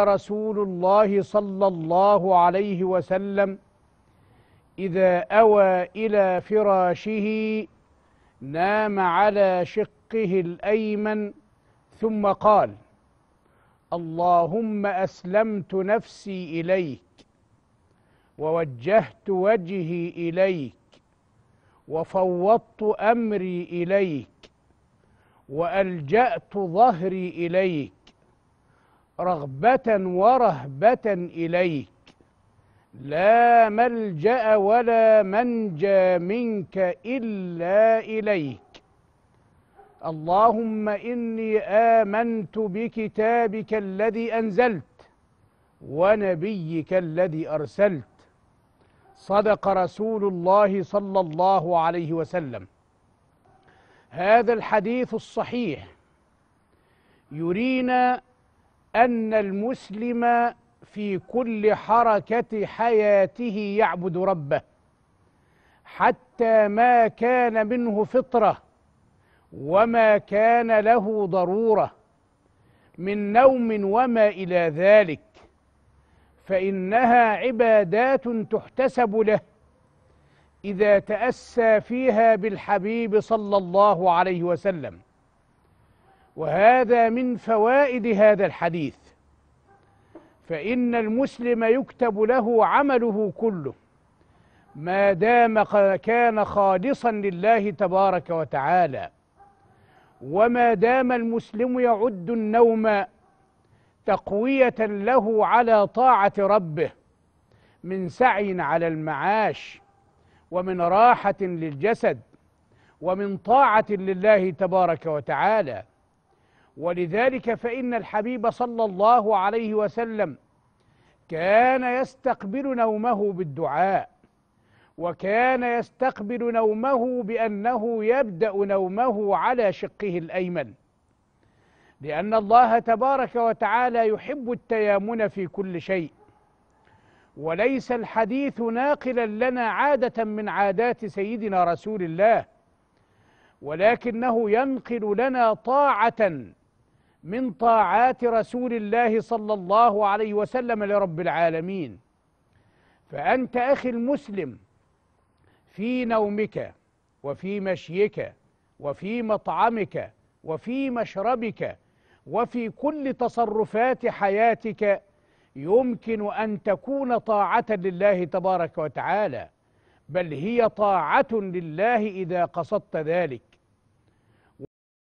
رسول الله صلى الله عليه وسلم إذا أوى إلى فراشه نام على شقه الأيمن ثم قال اللهم أسلمت نفسي إليك ووجهت وجهي إليك وفوضت أمري إليك وألجأت ظهري إليك رغبة ورهبة إليك لا ملجأ ولا منجى منك إلا إليك اللهم إني آمنت بكتابك الذي أنزلت ونبيك الذي أرسلت صدق رسول الله صلى الله عليه وسلم هذا الحديث الصحيح يرينا أن المسلم في كل حركة حياته يعبد ربه حتى ما كان منه فطرة وما كان له ضرورة من نوم وما إلى ذلك فإنها عبادات تحتسب له إذا تأسى فيها بالحبيب صلى الله عليه وسلم وهذا من فوائد هذا الحديث فإن المسلم يكتب له عمله كله ما دام كان خالصا لله تبارك وتعالى وما دام المسلم يعد النوم تقوية له على طاعة ربه من سعي على المعاش ومن راحة للجسد ومن طاعة لله تبارك وتعالى ولذلك فإن الحبيب صلى الله عليه وسلم كان يستقبل نومه بالدعاء وكان يستقبل نومه بأنه يبدأ نومه على شقه الأيمن لأن الله تبارك وتعالى يحب التيامن في كل شيء وليس الحديث ناقلا لنا عادة من عادات سيدنا رسول الله ولكنه ينقل لنا طاعة من طاعات رسول الله صلى الله عليه وسلم لرب العالمين فأنت أخي المسلم في نومك وفي مشيك وفي مطعمك وفي مشربك وفي كل تصرفات حياتك يمكن أن تكون طاعة لله تبارك وتعالى بل هي طاعة لله إذا قصدت ذلك